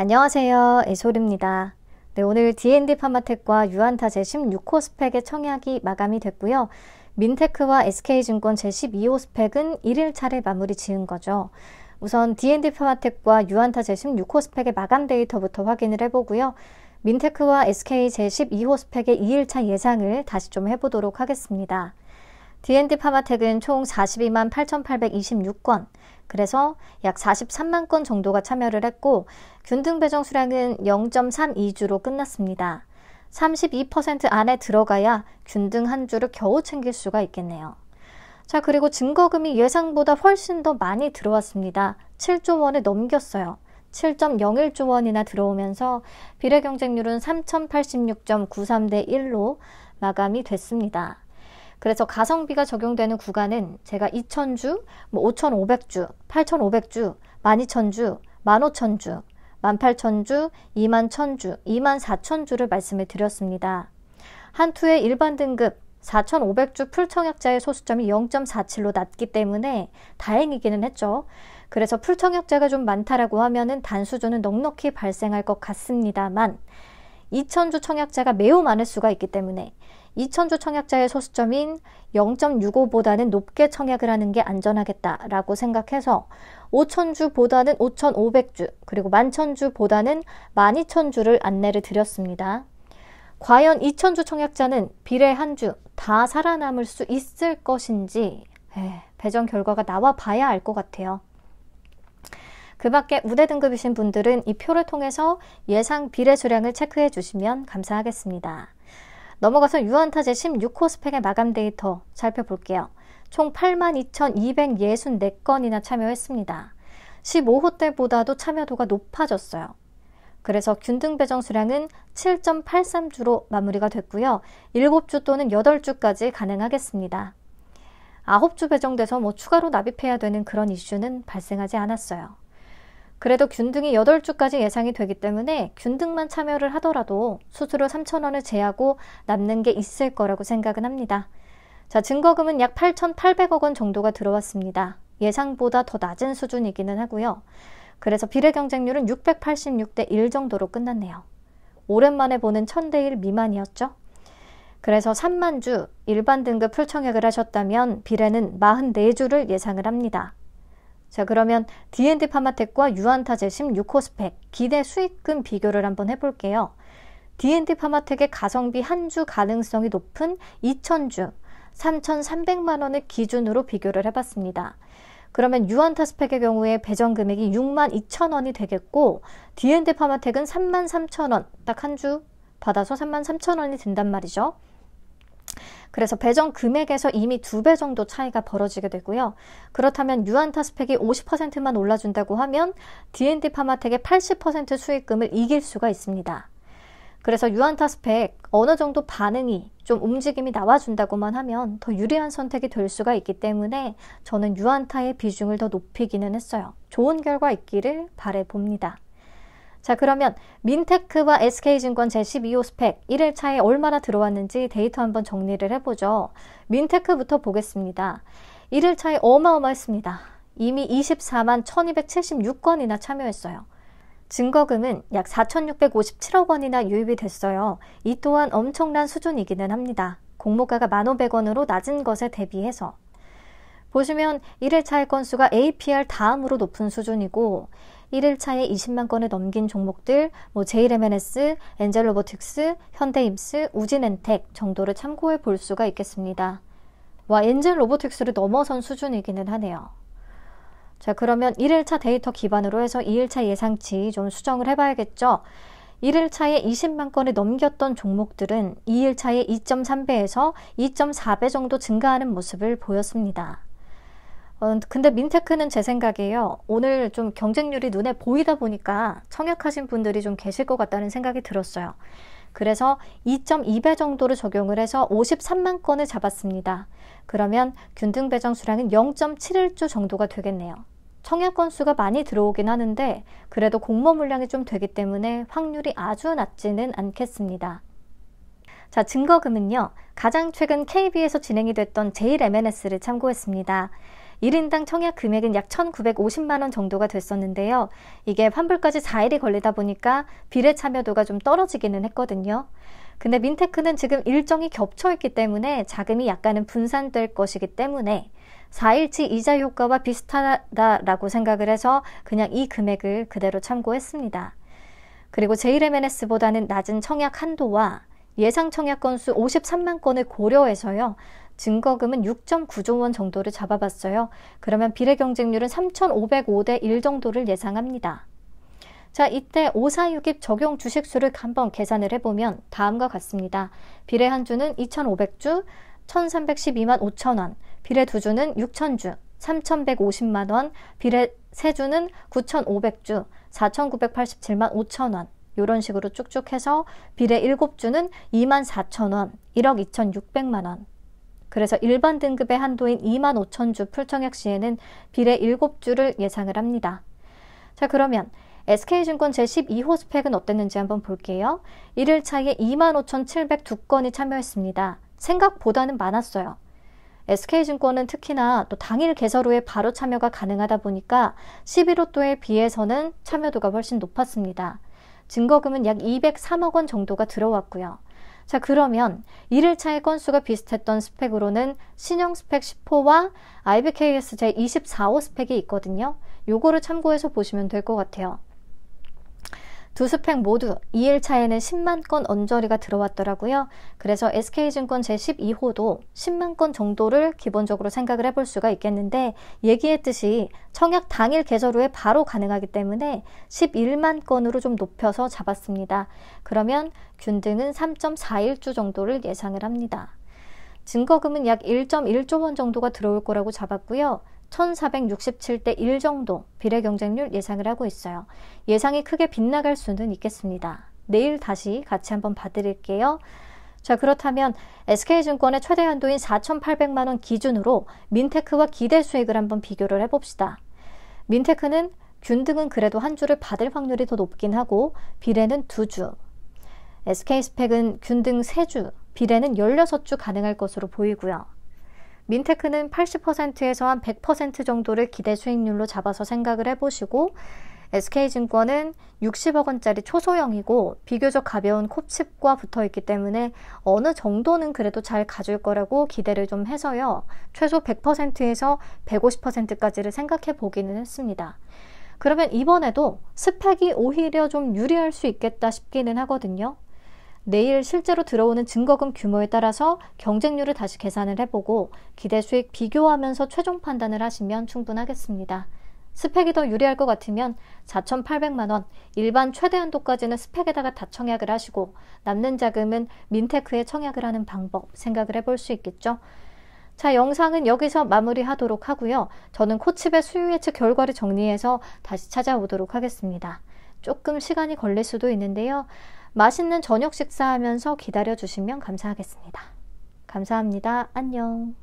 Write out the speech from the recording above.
안녕하세요. 에솔입니다. 네, 오늘 D&D 파마텍과 유한타 제16호 스펙의 청약이 마감이 됐고요. 민테크와 SK증권 제12호 스펙은 1일차를 마무리 지은 거죠. 우선 D&D 파마텍과 유한타 제16호 스펙의 마감 데이터부터 확인을 해보고요. 민테크와 SK 제12호 스펙의 2일차 예상을 다시 좀 해보도록 하겠습니다. D&D 파마텍은 총 42만 8,826건, 그래서 약 43만 건 정도가 참여를 했고 균등 배정 수량은 0.32주로 끝났습니다. 32% 안에 들어가야 균등 한 주를 겨우 챙길 수가 있겠네요. 자, 그리고 증거금이 예상보다 훨씬 더 많이 들어왔습니다. 7조 원을 넘겼어요. 7.01조 원이나 들어오면서 비례 경쟁률은 3,086.93대 1로 마감이 됐습니다. 그래서 가성비가 적용되는 구간은 제가 2,000주, 뭐 5,500주, 8,500주, 12,000주, 15,000주, 18,000주, 21,000주, 24,000주를 말씀을 드렸습니다. 한투의 일반 등급 4,500주 풀청약자의 소수점이 0.47로 낮기 때문에 다행이기는 했죠. 그래서 풀청약자가 좀 많다라고 하면은 단수조는 넉넉히 발생할 것 같습니다만 2,000주 청약자가 매우 많을 수가 있기 때문에 2천조 청약자의 소수점인 0.65보다는 높게 청약을 하는 게 안전하겠다라고 생각해서 5천주보다는 5,500주, 그리고 만천주보다는 12,000주를 안내를 드렸습니다. 과연 2천주 청약자는 비례 한 주 다 살아남을 수 있을 것인지 에, 예, 배정 결과가 나와 봐야 알 것 같아요. 그 밖에 무대 등급이신 분들은 이 표를 통해서 예상 비례 수량을 체크해 주시면 감사하겠습니다. 넘어가서 유한타 제16호 스펙의 마감 데이터 살펴볼게요. 총 82,264건이나 참여했습니다. 15호 때보다도 참여도가 높아졌어요. 그래서 균등 배정 수량은 7.83주로 마무리가 됐고요. 7주 또는 8주까지 가능하겠습니다. 9주 배정돼서 뭐 추가로 납입해야 되는 그런 이슈는 발생하지 않았어요. 그래도 균등이 8주까지 예상이 되기 때문에 균등만 참여를 하더라도 수수료 3천원을 제하고 남는 게 있을 거라고 생각은 합니다. 자, 증거금은 약 8,800억 원 정도가 들어왔습니다. 예상보다 더 낮은 수준이기는 하고요. 그래서 비례 경쟁률은 686대 1 정도로 끝났네요. 오랜만에 보는 1000대 1 미만이었죠. 그래서 3만 주 일반 등급 풀청약을 하셨다면 비례는 44주를 예상을 합니다. 자 그러면 D&D 파마텍과 유한타 제심6호 스펙 기대 수익금 비교를 한번 해볼게요. D&D 파마텍의 가성비 한 주 가능성이 높은 2,000주 3,300만 원을 기준으로 비교를 해봤습니다. 그러면 유한타 스펙의 경우에 배정 금액이 6만 2천 원이 되겠고 D&D 파마텍은 3만 3천 원딱 한 주 받아서 3만 3천 원이 된단 말이죠. 그래서 배정 금액에서 이미 두 배 정도 차이가 벌어지게 되고요. 그렇다면 유안타 스펙이 50%만 올라준다고 하면 D&D 파마텍의 80% 수익금을 이길 수가 있습니다. 그래서 유안타 스펙 어느 정도 반응이 좀 움직임이 나와준다고만 하면 더 유리한 선택이 될 수가 있기 때문에 저는 유안타의 비중을 더 높이기는 했어요. 좋은 결과 있기를 바래봅니다. 자 그러면 민테크와 SK증권 제12호 스펙 1일차에 얼마나 들어왔는지 데이터 한번 정리를 해보죠. 민테크부터 보겠습니다. 1일차에 어마어마했습니다. 이미 24만 1276건이나 참여했어요. 증거금은 약 4,657억 원이나 유입이 됐어요. 이 또한 엄청난 수준이기는 합니다. 공모가가 1,500원으로 낮은 것에 대비해서. 보시면 1일차의 건수가 APR 다음으로 높은 수준이고 1일차에 20만 건을 넘긴 종목들 뭐 JLMNS, 엔젤로보틱스, 현대임스, 우진엔텍 정도를 참고해 볼 수가 있겠습니다. 와 엔젤로보틱스를 넘어선 수준이기는 하네요. 자 그러면 1일차 데이터 기반으로 해서 2일차 예상치 좀 수정을 해봐야겠죠. 1일차에 20만 건을 넘겼던 종목들은 2일차에 2.3배에서 2.4배 정도 증가하는 모습을 보였습니다. 어, 근데 민테크는 제 생각이에요. 오늘 좀 경쟁률이 눈에 보이다 보니까 청약하신 분들이 좀 계실 것 같다는 생각이 들었어요. 그래서 2.2배 정도를 적용을 해서 53만 건을 잡았습니다. 그러면 균등 배정 수량은 0.71조 정도가 되겠네요. 청약 건수가 많이 들어오긴 하는데 그래도 공모 물량이 좀 되기 때문에 확률이 아주 낮지는 않겠습니다. 자, 증거금은요. 가장 최근 KB에서 진행이 됐던 제일MNS를 참고했습니다. 1인당 청약 금액은 약 1,950만 원 정도가 됐었는데요. 이게 환불까지 4일이 걸리다 보니까 비례 참여도가 좀 떨어지기는 했거든요. 근데 민테크는 지금 일정이 겹쳐 있기 때문에 자금이 약간은 분산될 것이기 때문에 4일치 이자 효과와 비슷하다라고 생각을 해서 그냥 이 금액을 그대로 참고했습니다. 그리고 제1MNS보다는 낮은 청약 한도와 예상 청약 건수 53만 건을 고려해서요. 증거금은 6.9조 원 정도를 잡아봤어요. 그러면 비례 경쟁률은 3,505대 1 정도를 예상합니다. 자, 이때 5 4 6입 적용 주식수를 한번 계산을 해보면 다음과 같습니다. 비례 한 주는 2,500주, 1,312만 5천 원, 비례 두 주는 6천 주, 3,150만 원, 비례 세 주는 9,500주, 4,987만 5천 원. 이런 식으로 쭉쭉 해서 비례 7주는 2만 4천 원, 1억 2,600만 원. 그래서 일반 등급의 한도인 2만 5천 주 풀청약 시에는 비례 7주를 예상을 합니다. 자 그러면 SK증권 제12호 스펙은 어땠는지 한번 볼게요. 1일차에 25,702건이 만천 참여했습니다. 생각보다는 많았어요. SK증권은 특히나 또 당일 개설 후에 바로 참여가 가능하다 보니까 11호또에 비해서는 참여도가 훨씬 높았습니다. 증거금은 약 203억 원 정도가 들어왔고요. 자, 그러면 1일차의 건수가 비슷했던 스펙으로는 신형 스펙 10호와 IBKS 제24호 스펙이 있거든요. 요거를 참고해서 보시면 될 것 같아요. 두 스펙 모두 2일차에는 10만 건 언저리가 들어왔더라고요. 그래서 SK증권 제12호도 10만 건 정도를 기본적으로 생각을 해볼 수가 있겠는데 얘기했듯이 청약 당일 계절 후에 바로 가능하기 때문에 11만 건으로 좀 높여서 잡았습니다. 그러면 균등은 3.41주 정도를 예상을 합니다. 증거금은 약 1.1조 원 정도가 들어올 거라고 잡았고요. 1467대 1 정도 비례 경쟁률 예상을 하고 있어요. 예상이 크게 빗나갈 수는 있겠습니다. 내일 다시 같이 한번 봐드릴게요. 자, 그렇다면 SK증권의 최대 한도인 4,800만원 기준으로 민테크와 기대 수익을 한번 비교를 해봅시다. 민테크는 균등은 그래도 한 주를 받을 확률이 더 높긴 하고 비례는 두주 SK스펙은 균등 세주 비례는 16주 가능할 것으로 보이고요. 민테크는 80%에서 한 100% 정도를 기대 수익률로 잡아서 생각을 해보시고 SK증권은 60억 원짜리 초소형이고 비교적 가벼운 콥칩과 붙어 있기 때문에 어느 정도는 그래도 잘가질 거라고 기대를 좀 해서요. 최소 100%에서 150%까지를 생각해 보기는 했습니다. 그러면 이번에도 스펙이 오히려 좀 유리할 수 있겠다 싶기는 하거든요. 내일 실제로 들어오는 증거금 규모에 따라서 경쟁률을 다시 계산을 해보고 기대 수익 비교하면서 최종 판단을 하시면 충분하겠습니다. 스펙이 더 유리할 것 같으면 4,800만원, 일반 최대 한도까지는 스펙에다가 다 청약을 하시고 남는 자금은 민테크에 청약을 하는 방법 생각을 해볼 수 있겠죠. 자, 영상은 여기서 마무리하도록 하고요. 저는 코칩의 수요 예측 결과를 정리해서 다시 찾아오도록 하겠습니다. 조금 시간이 걸릴 수도 있는데요. 맛있는 저녁 식사하면서 기다려주시면 감사하겠습니다. 감사합니다. 안녕.